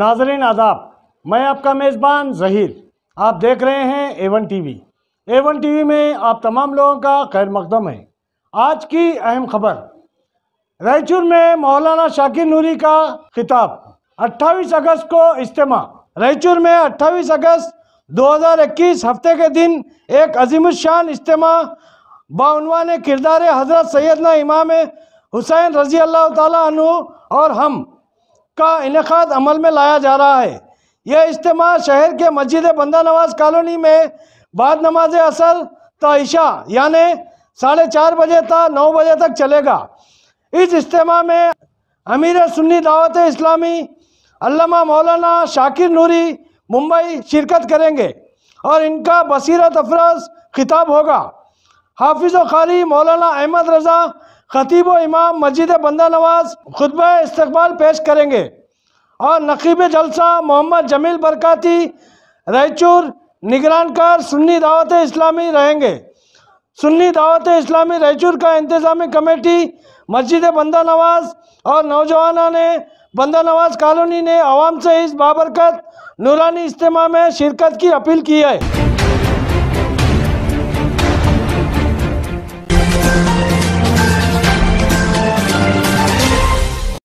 नाजरीन आदाब मैं आपका मेज़बान जहीर आप देख रहे हैं एवन टीवी एवन टीवी में आप तमाम लोगों का खैर मकदम है आज की अहम खबर रायचूर में मौलाना शाकिर नूरी का खिताब 28 अगस्त को इज्तम रायचूर में 28 अगस्त 2021 हफ्ते के दिन एक अजीम शान इज्तम बानवान किरदार हज़रत सैदना इमाम हुसैन रजी अल्लाह तु और हम का इनका अमल में लाया जा रहा है यह इज्तम शहर के मस्जिद बंदा नवाज कॉलोनी में बाद नमाज असल तयशा यानि साढ़े चार बजे तक नौ बजे तक चलेगा इस इज्तम में अमीर सुन्नी दावत इस्लामी अल्लामा मौलाना शाकिर नूरी मुंबई शिरकत करेंगे और इनका बसरत अफराज खिताब होगा हाफिज़ खारी मौलाना अहमद रज़ा खतीब इमाम मस्जिद बंदा नवाज खुतब इस्तबाल पेश करेंगे और नकीब जलसा मोहम्मद जमील बरकती रायचूर निगरानकार सुन्नी दावत इस्लामी रहेंगे सुन्नी दावत इस्लामी रायचूर का इंतज़ामी कमेटी मस्जिद बंदा नवाज और नौजवानों ने बंदा नवाज कॉलोनी ने आवाम से इस बाबरकत नूरानी इज्तम में शिरकत की अपील की है